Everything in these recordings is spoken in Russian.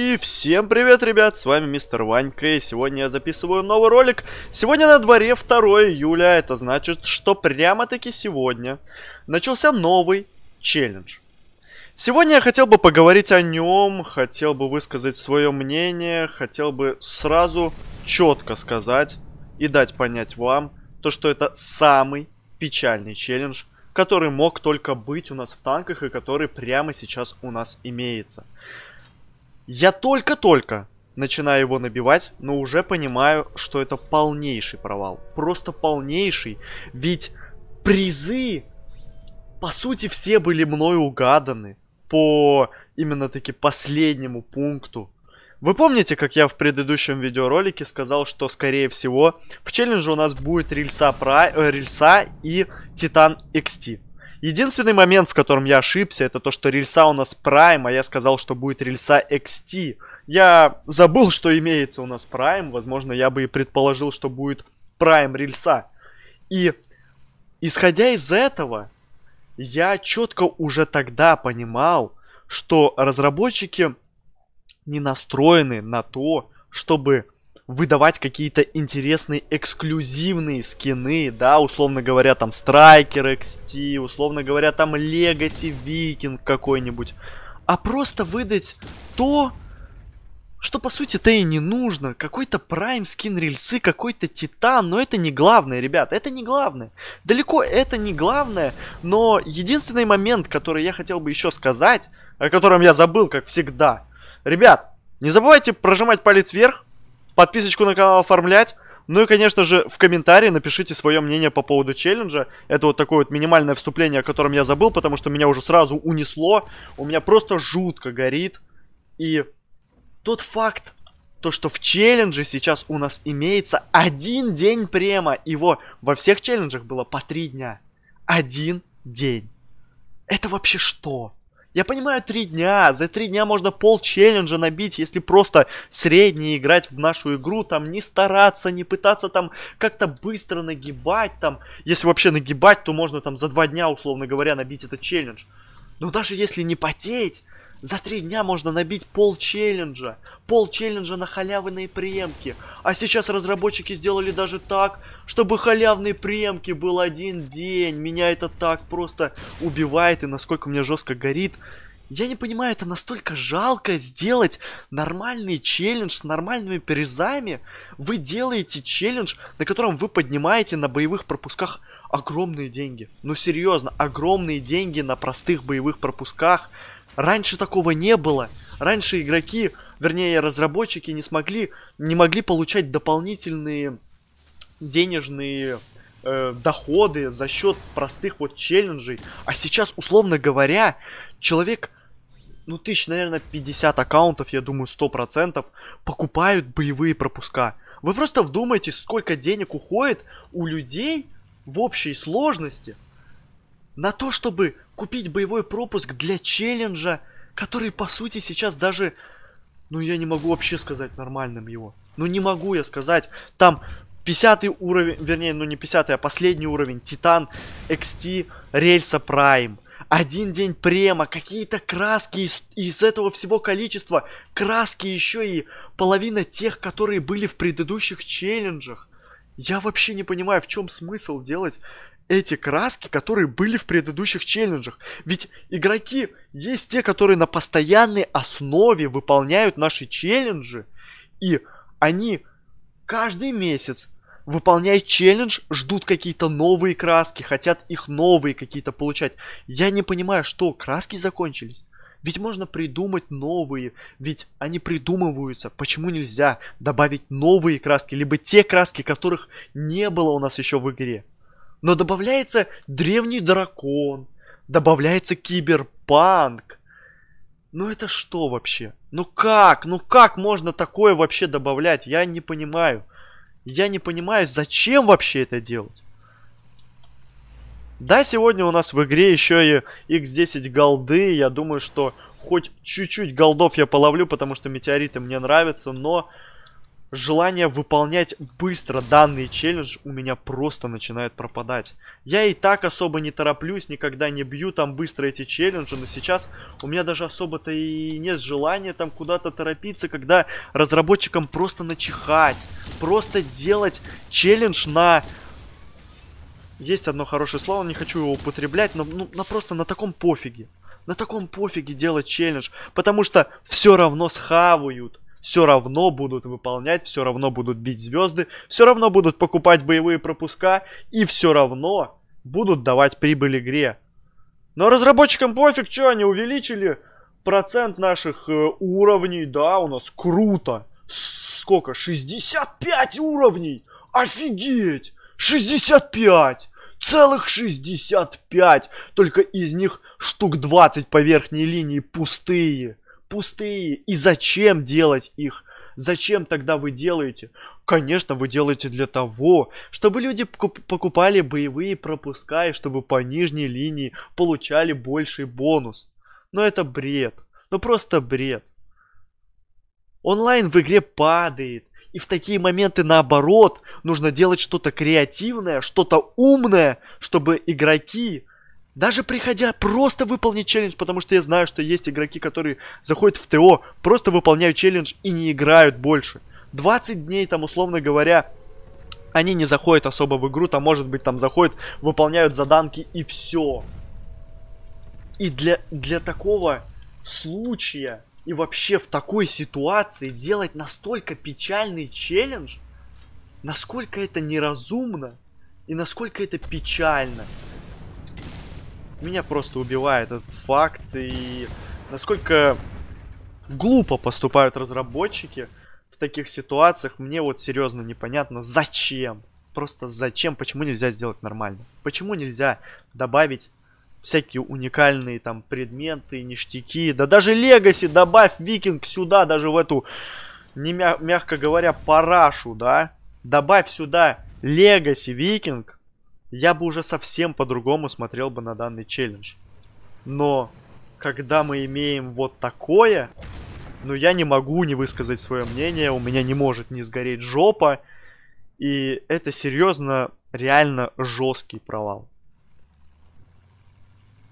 И всем привет, ребят, с вами Мистер Ванька, и сегодня я записываю новый ролик. Сегодня на дворе 2 июля, это значит, что прямо-таки сегодня начался новый челлендж. Сегодня я хотел бы поговорить о нем, хотел бы высказать свое мнение, хотел бы сразу четко сказать и дать понять вам, то что это самый печальный челлендж, который мог только быть у нас в танках и который прямо сейчас у нас имеется. Я только-только начинаю его набивать, но уже понимаю, что это полнейший провал. Просто полнейший. Ведь призы, по сути, все были мной угаданы. По именно таки последнему пункту. Вы помните, как я в предыдущем видеоролике сказал, что, скорее всего, в челлендже у нас будет рельса, про... Э, рельса и Титан XT. Единственный момент, в котором я ошибся, это то, что рельса у нас Prime, а я сказал, что будет рельса XT. Я забыл, что имеется у нас Prime, возможно, я бы и предположил, что будет Prime рельса. И исходя из этого, я четко уже тогда понимал, что разработчики не настроены на то, чтобы выдавать какие-то интересные эксклюзивные скины, да, условно говоря, там Страйкер XT, условно говоря, там Легаси Викинг какой-нибудь, а просто выдать то, что по сути-то и не нужно. Какой-то прайм скин рельсы, какой-то титан, но это не главное, ребят, это не главное. Далеко это не главное, но единственный момент, который я хотел бы еще сказать, о котором я забыл, как всегда. Ребят, не забывайте прожимать палец вверх, подписочку на канал оформлять. Ну и, конечно же, в комментарии напишите свое мнение по поводу челленджа. Это вот такое вот минимальное вступление, о котором я забыл, потому что меня уже сразу унесло. У меня просто жутко горит. И тот факт, то, что в челлендже сейчас у нас имеется один день према. Его во всех челленджах было по три дня. Один день. Это вообще что? Я понимаю, три дня. За три дня можно пол челленджа набить, если просто средне играть в нашу игру, там не стараться, не пытаться там как-то быстро нагибать там. Если вообще нагибать, то можно там за два дня, условно говоря, набить этот челлендж. Но даже если не потеть, за три дня можно набить пол челленджа пол челленджа на халявные преемки. А сейчас разработчики сделали даже так, чтобы халявные преемки был один день. Меня это так просто убивает и насколько мне жестко горит. Я не понимаю, это настолько жалко сделать нормальный челлендж с нормальными призами. Вы делаете челлендж, на котором вы поднимаете на боевых пропусках огромные деньги. Ну серьезно, огромные деньги на простых боевых пропусках. Раньше такого не было. Раньше игроки вернее, разработчики не смогли, не могли получать дополнительные денежные э, доходы за счет простых вот челленджей. А сейчас, условно говоря, человек, ну тысяч, наверное, 50 аккаунтов, я думаю, 100% покупают боевые пропуска. Вы просто вдумайтесь, сколько денег уходит у людей в общей сложности на то, чтобы купить боевой пропуск для челленджа, который, по сути, сейчас даже ну я не могу вообще сказать нормальным его. Ну не могу я сказать. Там 50 уровень, вернее, ну не 50, а последний уровень. Титан, XT, рельса Prime. Один день према, какие-то краски из, из этого всего количества. Краски еще и половина тех, которые были в предыдущих челленджах. Я вообще не понимаю, в чем смысл делать эти краски, которые были в предыдущих челленджах. Ведь игроки есть те, которые на постоянной основе выполняют наши челленджи. И они каждый месяц выполняя челлендж, ждут какие-то новые краски, хотят их новые какие-то получать. Я не понимаю, что краски закончились. Ведь можно придумать новые, ведь они придумываются. Почему нельзя добавить новые краски, либо те краски, которых не было у нас еще в игре? Но добавляется древний дракон, добавляется киберпанк. Ну это что вообще? Ну как? Ну как можно такое вообще добавлять? Я не понимаю. Я не понимаю, зачем вообще это делать. Да, сегодня у нас в игре еще и x10 голды. Я думаю, что хоть чуть-чуть голдов я половлю, потому что метеориты мне нравятся, но желание выполнять быстро данный челлендж у меня просто начинает пропадать. Я и так особо не тороплюсь, никогда не бью там быстро эти челленджи, но сейчас у меня даже особо-то и нет желания там куда-то торопиться, когда разработчикам просто начихать, просто делать челлендж на... Есть одно хорошее слово, не хочу его употреблять, но ну, на просто на таком пофиге. На таком пофиге делать челлендж, потому что все равно схавают все равно будут выполнять, все равно будут бить звезды, все равно будут покупать боевые пропуска и все равно будут давать прибыль игре. Но разработчикам пофиг, что они увеличили процент наших э, уровней, да, у нас круто. сколько? 65 уровней! Офигеть! 65! Целых 65! Только из них штук 20 по верхней линии пустые пустые. И зачем делать их? Зачем тогда вы делаете? Конечно, вы делаете для того, чтобы люди покупали боевые пропуска и чтобы по нижней линии получали больший бонус. Но это бред. Ну просто бред. Онлайн в игре падает. И в такие моменты наоборот, нужно делать что-то креативное, что-то умное, чтобы игроки даже приходя просто выполнить челлендж, потому что я знаю, что есть игроки, которые заходят в ТО, просто выполняют челлендж и не играют больше. 20 дней там, условно говоря, они не заходят особо в игру, там, может быть, там заходят, выполняют заданки и все. И для, для такого случая и вообще в такой ситуации делать настолько печальный челлендж, насколько это неразумно и насколько это печально. Меня просто убивает этот факт и насколько глупо поступают разработчики в таких ситуациях, мне вот серьезно непонятно, зачем? Просто зачем? Почему нельзя сделать нормально? Почему нельзя добавить всякие уникальные там предметы, ништяки? Да даже Легаси добавь Викинг сюда, даже в эту, не мя мягко говоря, парашу, да? Добавь сюда Легаси Викинг, я бы уже совсем по-другому смотрел бы на данный челлендж. Но когда мы имеем вот такое, ну я не могу не высказать свое мнение, у меня не может не сгореть жопа. И это серьезно, реально жесткий провал.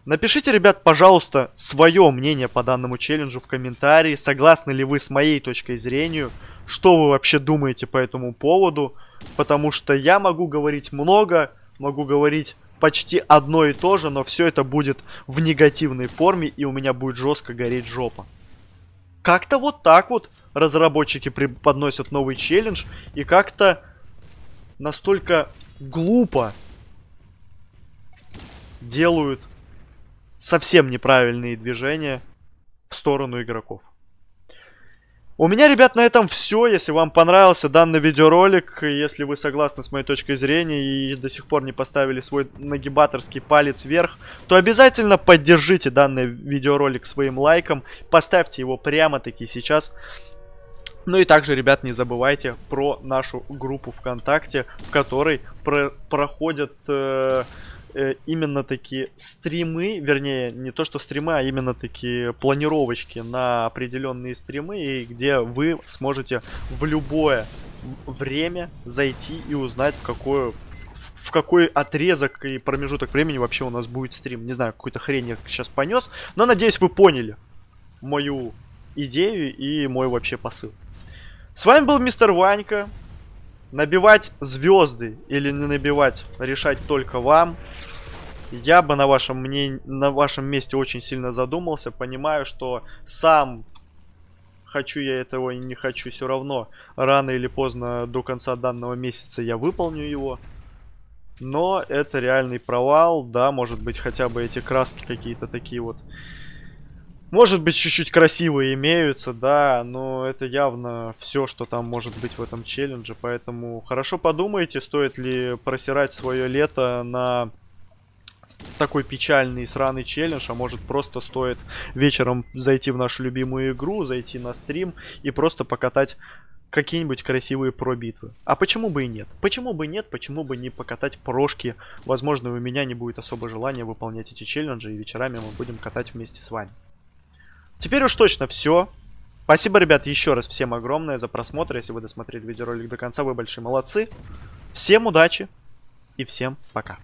Напишите, ребят, пожалуйста, свое мнение по данному челленджу в комментарии. Согласны ли вы с моей точкой зрения? Что вы вообще думаете по этому поводу? Потому что я могу говорить много, могу говорить почти одно и то же, но все это будет в негативной форме, и у меня будет жестко гореть жопа. Как-то вот так вот разработчики преподносят новый челлендж, и как-то настолько глупо делают совсем неправильные движения в сторону игроков. У меня, ребят, на этом все. Если вам понравился данный видеоролик, если вы согласны с моей точкой зрения и до сих пор не поставили свой нагибаторский палец вверх, то обязательно поддержите данный видеоролик своим лайком, поставьте его прямо-таки сейчас. Ну и также, ребят, не забывайте про нашу группу ВКонтакте, в которой про проходят... Э э, именно такие стримы, вернее, не то что стримы, а именно такие планировочки на определенные стримы, и где вы сможете в любое время зайти и узнать, в какое в какой отрезок и промежуток времени вообще у нас будет стрим. Не знаю, какую-то хрень я сейчас понес, но надеюсь, вы поняли мою идею и мой вообще посыл. С вами был мистер Ванька. Набивать звезды или не набивать, решать только вам. Я бы на вашем, мнении, на вашем месте очень сильно задумался. Понимаю, что сам хочу я этого и не хочу, все равно рано или поздно до конца данного месяца я выполню его. Но это реальный провал, да, может быть хотя бы эти краски какие-то такие вот может быть, чуть-чуть красивые имеются, да, но это явно все, что там может быть в этом челлендже. Поэтому хорошо подумайте, стоит ли просирать свое лето на такой печальный и сраный челлендж, а может просто стоит вечером зайти в нашу любимую игру, зайти на стрим и просто покатать какие-нибудь красивые пробитвы. А почему бы и нет? Почему бы нет? Почему бы не покатать прошки? Возможно, у меня не будет особо желания выполнять эти челленджи, и вечерами мы будем катать вместе с вами. Теперь уж точно все. Спасибо, ребят, еще раз всем огромное за просмотр. Если вы досмотрели видеоролик до конца, вы большие молодцы. Всем удачи и всем пока.